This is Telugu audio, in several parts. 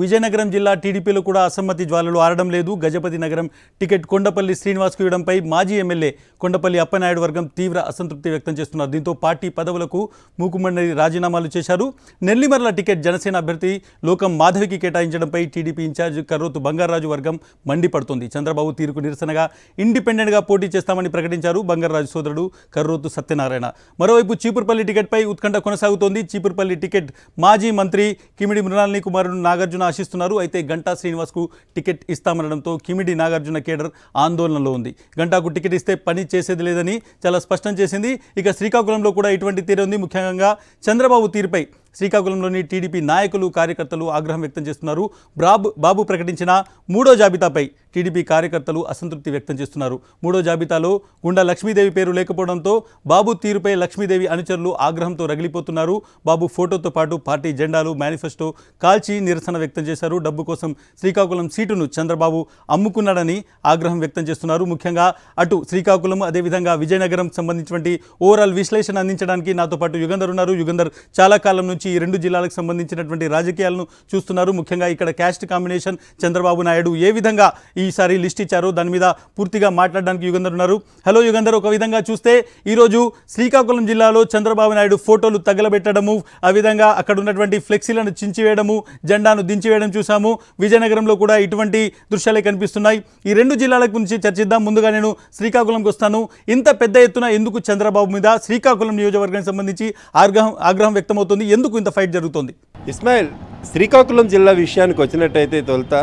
విజయనగరం జిల్లా టీడీపీలో కూడా అసమ్మతి జ్వాలలు ఆరడం లేదు గజపతి నగరం టికెట్ కొండపల్లి శ్రీనివాస్కు ఇవ్వడంపై మాజీ ఎమ్మెల్యే కొండపల్లి అప్పనాయుడు వర్గం తీవ్ర అసంతృప్తి వ్యక్తం చేస్తున్నారు దీంతో పార్టీ పదవులకు మూకుమండలి రాజీనామాలు చేశారు నెల్లిమర్ల టికెట్ జనసేన అభ్యర్థి లోకం మాధవికి కేటాయించడంపై టీడీపీ ఇన్ఛార్జ్ కర్రోతు బంగారాజు వర్గం మండిపడుతోంది చంద్రబాబు తీరుకు నిరసనగా ఇండిపెండెంట్గా పోటీ చేస్తామని ప్రకటించారు బంగారాజు సోదరుడు కర్రోతు సత్యనారాయణ మరోవైపు చీపురుపల్లి టికెట్పై ఉత్కంఠ కొనసాగుతోంది చీపురుపల్లి టికెట్ మాజీ మంత్రి కిమిడి మృణాలిని కుమారుడు నాగార్జున నాగార్జున ఆశిస్తున్నారు అయితే గంటా శ్రీనివాస్కు టికెట్ ఇస్తామనడంతో కిమిడి నాగార్జున కేడర్ ఆందోళనలో ఉంది గంటాకు టికెట్ ఇస్తే పని చేసేది లేదని చాలా స్పష్టం చేసింది ఇక శ్రీకాకుళంలో కూడా ఇటువంటి తీరు ఉంది ముఖ్యంగా చంద్రబాబు తీరుపై శ్రీకాకుళంలోని టీడీపీ నాయకులు కార్యకర్తలు ఆగ్రహం వ్యక్తం చేస్తున్నారు బాబు బాబు ప్రకటించిన మూడో జాబితాపై టీడీపీ కార్యకర్తలు అసంతృప్తి వ్యక్తం చేస్తున్నారు మూడో జాబితాలో గుండా లక్ష్మీదేవి పేరు లేకపోవడంతో బాబు తీరుపై లక్ష్మీదేవి అనుచరులు ఆగ్రహంతో రగిలిపోతున్నారు బాబు ఫోటోతో పాటు పార్టీ జెండాలు మేనిఫెస్టో కాల్చి నిరసన వ్యక్తం చేశారు డబ్బు కోసం శ్రీకాకుళం సీటును చంద్రబాబు అమ్ముకున్నాడని ఆగ్రహం వ్యక్తం చేస్తున్నారు ముఖ్యంగా అటు శ్రీకాకుళం అదేవిధంగా విజయనగరం సంబంధించినటువంటి ఓవరాల్ విశ్లేషణ అందించడానికి నాతో పాటు యుగంధర్ ఉన్నారు యుగంధర్ చాలా కాలం నుంచి నుంచి ఈ రెండు జిల్లాలకు సంబంధించినటువంటి రాజకీయాలను చూస్తున్నారు ముఖ్యంగా ఇక్కడ క్యాస్ట్ కాంబినేషన్ చంద్రబాబు నాయుడు ఏ విధంగా ఈసారి లిస్ట్ ఇచ్చారో దాని మీద పూర్తిగా మాట్లాడడానికి యుగంధర్ ఉన్నారు హలో యుగంధర్ ఒక విధంగా చూస్తే ఈరోజు శ్రీకాకుళం జిల్లాలో చంద్రబాబు నాయుడు ఫోటోలు తగలబెట్టడము ఆ విధంగా అక్కడ ఉన్నటువంటి ఫ్లెక్సీలను చించివేయడము జెండాను దించివేయడం చూసాము విజయనగరంలో కూడా ఇటువంటి దృశ్యాలే కనిపిస్తున్నాయి ఈ రెండు జిల్లాల గురించి చర్చిద్దాం ముందుగా నేను శ్రీకాకుళంకి వస్తాను ఇంత పెద్ద ఎత్తున ఎందుకు చంద్రబాబు మీద శ్రీకాకుళం నియోజకవర్గానికి సంబంధించి ఆగ్రహం ఆగ్రహం వ్యక్తమవుతుంది ఎందుకు ఎందుకు ఇంత ఫైట్ జరుగుతుంది ఇస్మాయిల్ శ్రీకాకుళం జిల్లా విషయానికి వచ్చినట్టయితే తొలుత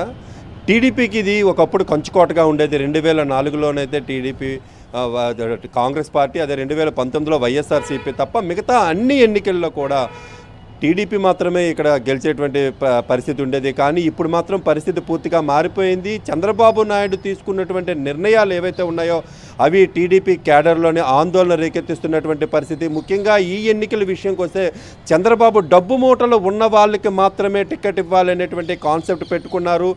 టీడీపీకి ఇది ఒకప్పుడు కంచుకోటగా ఉండేది రెండు వేల నాలుగులోనైతే టీడీపీ కాంగ్రెస్ పార్టీ అదే రెండు వేల పంతొమ్మిదిలో వైఎస్ఆర్సీపీ తప్ప మిగతా అన్ని ఎన్నికల్లో కూడా టీడీపీ మాత్రమే ఇక్కడ గెలిచేటువంటి పరిస్థితి ఉండేది కానీ ఇప్పుడు మాత్రం పరిస్థితి పూర్తిగా మారిపోయింది చంద్రబాబు నాయుడు తీసుకున్నటువంటి నిర్ణయాలు ఏవైతే ఉన్నాయో అవి టీడీపీ క్యాడర్లోనే ఆందోళన రేకెత్తిస్తున్నటువంటి పరిస్థితి ముఖ్యంగా ఈ ఎన్నికల విషయంకి వస్తే చంద్రబాబు డబ్బు మూటలో ఉన్న వాళ్ళకి మాత్రమే టికెట్ ఇవ్వాలనేటువంటి కాన్సెప్ట్ పెట్టుకున్నారు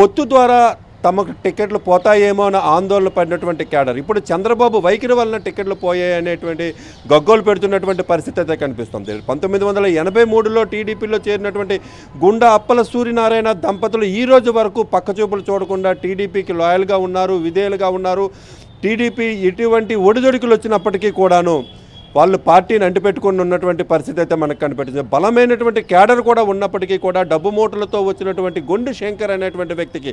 పొత్తు ద్వారా తమకు టికెట్లు పోతాయేమో అని ఆందోళన పడినటువంటి క్యాడర్ ఇప్పుడు చంద్రబాబు వైఖరి వలన టికెట్లు పోయాయి అనేటువంటి గగ్గోలు పెడుతున్నటువంటి పరిస్థితి అయితే కనిపిస్తుంది పంతొమ్మిది వందల ఎనభై మూడులో టీడీపీలో చేరినటువంటి గుండా అప్పల సూర్యనారాయణ దంపతులు ఈ రోజు వరకు పక్కచూపులు చూడకుండా టీడీపీకి లాయల్గా ఉన్నారు విధేయులుగా ఉన్నారు టీడీపీ ఎటువంటి ఒడిదొడికలు వచ్చినప్పటికీ కూడాను వాళ్ళు పార్టీని అంటిపెట్టుకుని ఉన్నటువంటి పరిస్థితి అయితే మనకు కనిపెట్టింది బలమైనటువంటి క్యాడర్ కూడా ఉన్నప్పటికీ కూడా డబ్బు మూటలతో వచ్చినటువంటి గుండు శంకర్ అనేటువంటి వ్యక్తికి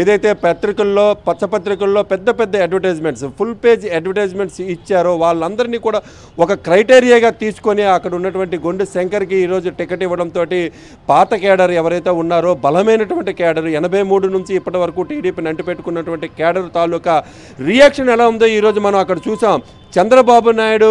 ఏదైతే పత్రికల్లో పచ్చపత్రికల్లో పెద్ద పెద్ద అడ్వర్టైజ్మెంట్స్ ఫుల్ పేజ్ అడ్వర్టైజ్మెంట్స్ ఇచ్చారో వాళ్ళందరినీ కూడా ఒక క్రైటీరియాగా తీసుకొని అక్కడ ఉన్నటువంటి గుండు శంకర్కి ఈరోజు టికెట్ ఇవ్వడంతో పాత క్యాడర్ ఎవరైతే ఉన్నారో బలమైనటువంటి క్యాడర్ ఎనభై మూడు నుంచి ఇప్పటి వరకు టీడీపీని అంటిపెట్టుకున్నటువంటి క్యాడర్ తాలూకా రియాక్షన్ ఎలా ఉందో ఈరోజు మనం అక్కడ చూసాం చంద్రబాబు నాయుడు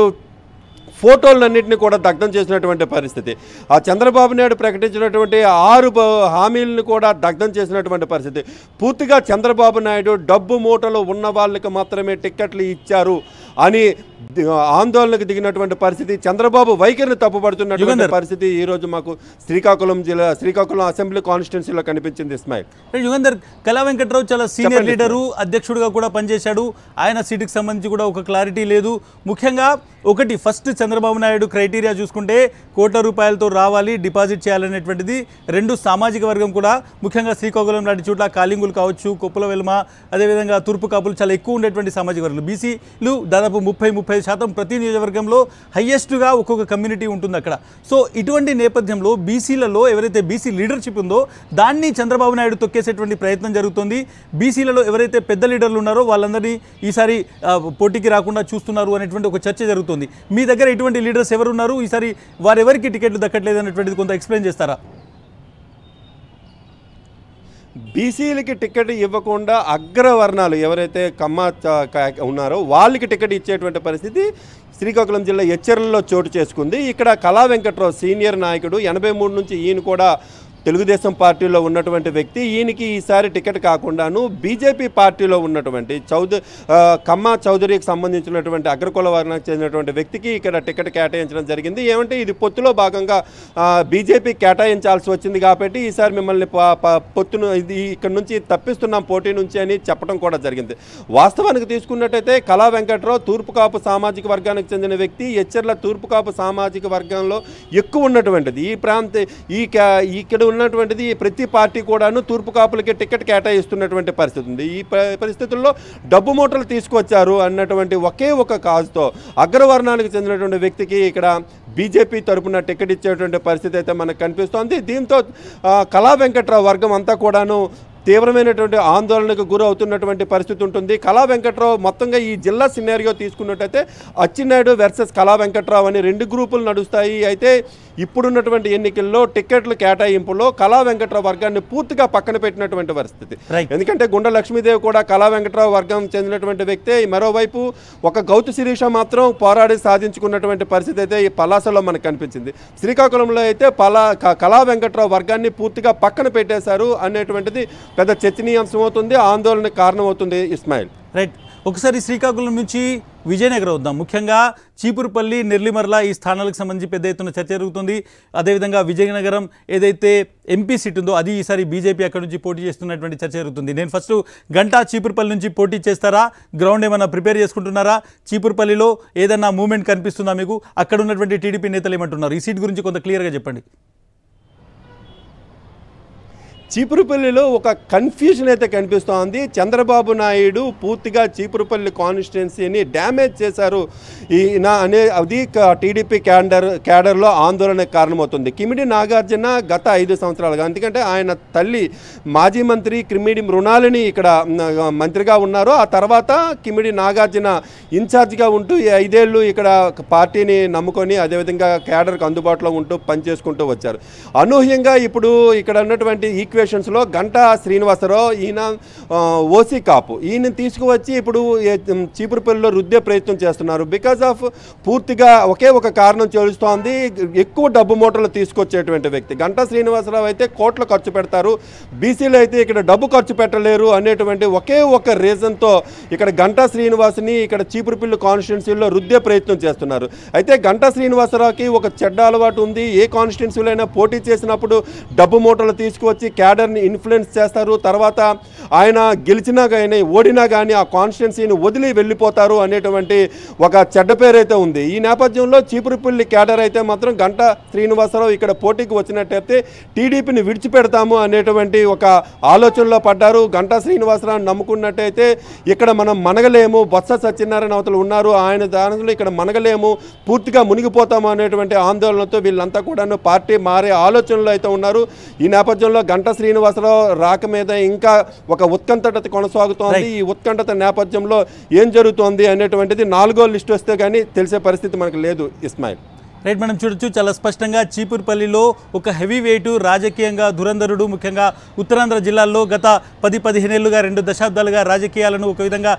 ఫోటోలన్నింటినీ కూడా దగ్ధం చేసినటువంటి పరిస్థితి ఆ చంద్రబాబు నాయుడు ప్రకటించినటువంటి ఆరు హామీలను కూడా దగ్ధం చేసినటువంటి పరిస్థితి పూర్తిగా చంద్రబాబు నాయుడు డబ్బు మూటలో ఉన్న వాళ్ళకి మాత్రమే టిక్కెట్లు ఇచ్చారు అని ఆందోళనకు దిగినటువంటి పరిస్థితి చంద్రబాబు వైఖరిని తప్పుపడుతున్నటువంటి పరిస్థితి ఈరోజు మాకు శ్రీకాకుళం జిల్లా శ్రీకాకుళం అసెంబ్లీ కాన్స్టిట్యున్సీలో కనిపించింది ఇస్మాయిల్ యుగంధర్ కళా వెంకట్రావు చాలా సీనియర్ లీడరు అధ్యక్షుడిగా కూడా పనిచేశాడు ఆయన సీటుకి సంబంధించి కూడా ఒక క్లారిటీ లేదు ముఖ్యంగా ఒకటి ఫస్ట్ చంద్ర చంద్రబాబు నాయుడు క్రైటీరియా చూసుకుంటే కోట్ల రూపాయలతో రావాలి డిపాజిట్ చేయాలనేటువంటిది రెండు సామాజిక వర్గం కూడా ముఖ్యంగా శ్రీకాకుళం లాంటి చోట్ల కాలింగులు కావచ్చు కుప్పల వెలుమ అదేవిధంగా తూర్పు కాపులు చాలా ఎక్కువ ఉండేటువంటి సామాజిక వర్గం బీసీలు దాదాపు ముప్పై ముప్పై శాతం ప్రతి నియోజకవర్గంలో హయ్యెస్ట్గా ఒక్కొక్క కమ్యూనిటీ ఉంటుంది అక్కడ సో ఇటువంటి నేపథ్యంలో బీసీలలో ఎవరైతే బీసీ లీడర్షిప్ ఉందో దాన్ని చంద్రబాబు నాయుడు తొక్కేసేటువంటి ప్రయత్నం జరుగుతుంది బీసీలలో ఎవరైతే పెద్ద లీడర్లు ఉన్నారో వాళ్ళందరినీ ఈసారి పోటీకి రాకుండా చూస్తున్నారు అనేటువంటి ఒక చర్చ జరుగుతుంది మీ దగ్గర ఎటువంటి లీడర్స్ ఉన్నారు ఈసారి వారెవరికి టికెట్లు దక్కట్లేదు అనేటువంటిది కొంత ఎక్స్ప్లెయిన్ చేస్తారా బీసీలకి టికెట్ ఇవ్వకుండా అగ్రవర్ణాలు ఎవరైతే కమ్మ ఉన్నారో వాళ్ళకి టికెట్ ఇచ్చేటువంటి పరిస్థితి శ్రీకాకుళం జిల్లా ఎచ్చర్లలో చోటు చేసుకుంది ఇక్కడ కళా వెంకట్రావు సీనియర్ నాయకుడు ఎనభై మూడు నుంచి ఈయన కూడా తెలుగుదేశం పార్టీలో ఉన్నటువంటి వ్యక్తి ఈయనకి ఈసారి టికెట్ కాకుండాను బీజేపీ పార్టీలో ఉన్నటువంటి చౌదరి కమ్మ చౌదరికి సంబంధించినటువంటి అగ్రకుల వర్ణానికి చెందినటువంటి వ్యక్తికి ఇక్కడ టికెట్ కేటాయించడం జరిగింది ఏమంటే ఇది పొత్తులో భాగంగా బీజేపీ కేటాయించాల్సి వచ్చింది కాబట్టి ఈసారి మిమ్మల్ని పొత్తును ఇది ఇక్కడ నుంచి తప్పిస్తున్నాం పోటీ నుంచి అని చెప్పడం కూడా జరిగింది వాస్తవానికి తీసుకున్నట్టయితే కళా వెంకట్రావు తూర్పు కాపు సామాజిక వర్గానికి చెందిన వ్యక్తి ఎచ్చర్ల తూర్పు కాపు సామాజిక వర్గంలో ఎక్కువ ఉన్నటువంటిది ఈ ప్రాంత ఈ ఇక్కడ ఉన్నటువంటిది ప్రతి పార్టీ కూడాను తూర్పు కాపులకి టికెట్ కేటాయిస్తున్నటువంటి పరిస్థితి ఉంది ఈ పరిస్థితుల్లో డబ్బు మూటలు తీసుకొచ్చారు అన్నటువంటి ఒకే ఒక కాజుతో అగ్రవర్ణానికి చెందినటువంటి వ్యక్తికి ఇక్కడ బీజేపీ తరపున టికెట్ ఇచ్చేటువంటి పరిస్థితి అయితే మనకు కనిపిస్తోంది దీంతో కళా వెంకట్రావు వర్గం అంతా కూడాను తీవ్రమైనటువంటి ఆందోళనకు గురవుతున్నటువంటి పరిస్థితి ఉంటుంది కళా వెంకట్రావు మొత్తంగా ఈ జిల్లా సినారియో తీసుకున్నట్టయితే అచ్చినాయుడు వెర్సెస్ కళా వెంకట్రావు అని రెండు గ్రూపులు నడుస్తాయి అయితే ఇప్పుడున్నటువంటి ఎన్నికల్లో టికెట్ల కేటాయింపులో కళా వెంకట్రావు వర్గాన్ని పూర్తిగా పక్కన పెట్టినటువంటి పరిస్థితి ఎందుకంటే గుండె లక్ష్మీదేవి కూడా కళా వెంకట్రావు వర్గం చెందినటువంటి వ్యక్తే మరోవైపు ఒక గౌతు శిరీష మాత్రం పోరాడి సాధించుకున్నటువంటి పరిస్థితి అయితే ఈ పలాసలో మనకు కనిపించింది శ్రీకాకుళంలో అయితే పలా కళా వెంకట్రావు వర్గాన్ని పూర్తిగా పక్కన పెట్టేశారు అనేటువంటిది పెద్ద చర్చనీయాంశం అవుతుంది ఆందోళనకు కారణమవుతుంది ఇస్మాయిల్ రైట్ ఒకసారి శ్రీకాకుళం నుంచి విజయనగరం వద్దాం ముఖ్యంగా చీపురుపల్లి నెర్లిమర్ల ఈ స్థానాలకు సంబంధించి పెద్ద ఎత్తున చర్చ జరుగుతుంది అదేవిధంగా విజయనగరం ఏదైతే ఎంపీ సీట్ ఉందో అది ఈసారి బీజేపీ అక్కడ నుంచి పోటీ చేస్తున్నటువంటి చర్చ జరుగుతుంది నేను ఫస్ట్ గంటా చీపురుపల్లి నుంచి పోటీ చేస్తారా గ్రౌండ్ ఏమైనా ప్రిపేర్ చేసుకుంటున్నారా చీపురుపల్లిలో ఏదైనా మూమెంట్ కనిపిస్తుందా మీకు అక్కడ ఉన్నటువంటి టీడీపీ నేతలు ఏమంటున్నారు ఈ సీట్ గురించి కొంత క్లియర్గా చెప్పండి చీపురుపల్లిలో ఒక కన్ఫ్యూజన్ అయితే కనిపిస్తోంది చంద్రబాబు నాయుడు పూర్తిగా చీపురుపల్లి కాన్స్టిట్యున్సీని డ్యామేజ్ చేశారు ఈయన అనే అది టీడీపీ క్యాడర్ క్యాడర్లో ఆందోళనకు కారణమవుతుంది కిమిడి నాగార్జున గత ఐదు సంవత్సరాలుగా ఎందుకంటే ఆయన తల్లి మాజీ మంత్రి క్రిమిడి మృణాలిని ఇక్కడ మంత్రిగా ఉన్నారు ఆ తర్వాత కిమిడి నాగార్జున ఇన్ఛార్జిగా ఉంటూ ఈ ఐదేళ్లు ఇక్కడ పార్టీని నమ్ముకొని అదేవిధంగా క్యాడర్కి అందుబాటులో ఉంటూ పనిచేసుకుంటూ వచ్చారు అనూహ్యంగా ఇప్పుడు ఇక్కడ ఉన్నటువంటి ఈక్వే ఎలిగేషన్స్లో గంటా శ్రీనివాసరావు ఈయన ఓసీ కాపు ఈయన తీసుకువచ్చి ఇప్పుడు చీపురుపల్లిలో రుద్దే ప్రయత్నం చేస్తున్నారు బికాజ్ ఆఫ్ పూర్తిగా ఒకే ఒక కారణం చేస్తోంది ఎక్కువ డబ్బు మూటలు తీసుకొచ్చేటువంటి వ్యక్తి గంటా శ్రీనివాసరావు అయితే కోట్లు ఖర్చు పెడతారు బీసీలు అయితే ఇక్కడ డబ్బు ఖర్చు పెట్టలేరు అనేటువంటి ఒకే ఒక రీజన్తో ఇక్కడ గంటా శ్రీనివాస్ని ఇక్కడ చీపురుపల్లి కాన్స్టిట్యున్సీలో రుద్దే ప్రయత్నం చేస్తున్నారు అయితే గంటా శ్రీనివాసరావుకి ఒక చెడ్డ అలవాటు ఉంది ఏ కాన్స్టిట్యున్సీలో పోటీ చేసినప్పుడు డబ్బు మూటలు తీసుకువచ్చి క్యాబ్ క్యాడర్ని ఇన్ఫ్లుయెన్స్ చేస్తారు తర్వాత ఆయన గెలిచినా కానీ ఓడినా కానీ ఆ కాన్స్టిట్యున్సీని వదిలి వెళ్ళిపోతారు అనేటువంటి ఒక చెడ్డ పేరైతే ఉంది ఈ నేపథ్యంలో చీపురుపల్లి క్యాడర్ అయితే మాత్రం గంట శ్రీనివాసరావు ఇక్కడ పోటీకి వచ్చినట్టయితే టీడీపీని విడిచిపెడతాము అనేటువంటి ఒక ఆలోచనలో పడ్డారు గంట శ్రీనివాసరావు నమ్ముకున్నట్టయితే ఇక్కడ మనం మనగలేము బొత్స సత్యనారాయణ అవతలు ఉన్నారు ఆయన దానిలో ఇక్కడ మనగలేము పూర్తిగా మునిగిపోతాము అనేటువంటి ఆందోళనతో వీళ్ళంతా కూడా పార్టీ మారే ఆలోచనలు అయితే ఉన్నారు ఈ నేపథ్యంలో గంట శ్రీనివాసరావు రాక మీద ఇంకా ఒక ఉత్కంఠత కొనసాగుతోంది ఈ ఉత్కంఠత నేపథ్యంలో ఏం జరుగుతోంది అనేటువంటిది నాలుగో లిస్ట్ వస్తే కానీ తెలిసే పరిస్థితి మనకు లేదు ఇస్మాయిల్ రైట్ మనం చూడొచ్చు చాలా స్పష్టంగా చీపురుపల్లిలో ఒక హెవీ వెయిట్ రాజకీయంగా దురంధరుడు ముఖ్యంగా ఉత్తరాంధ్ర జిల్లాల్లో గత పది పదిహేనేళ్లుగా రెండు దశాబ్దాలుగా రాజకీయాలను ఒక విధంగా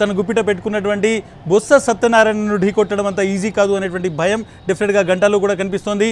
తన గుప్పిట పెట్టుకున్నటువంటి బొత్స సత్యనారాయణను ఢీకొట్టడం అంత ఈజీ కాదు అనేటువంటి భయం డెఫినెట్గా గంటలు కూడా కనిపిస్తోంది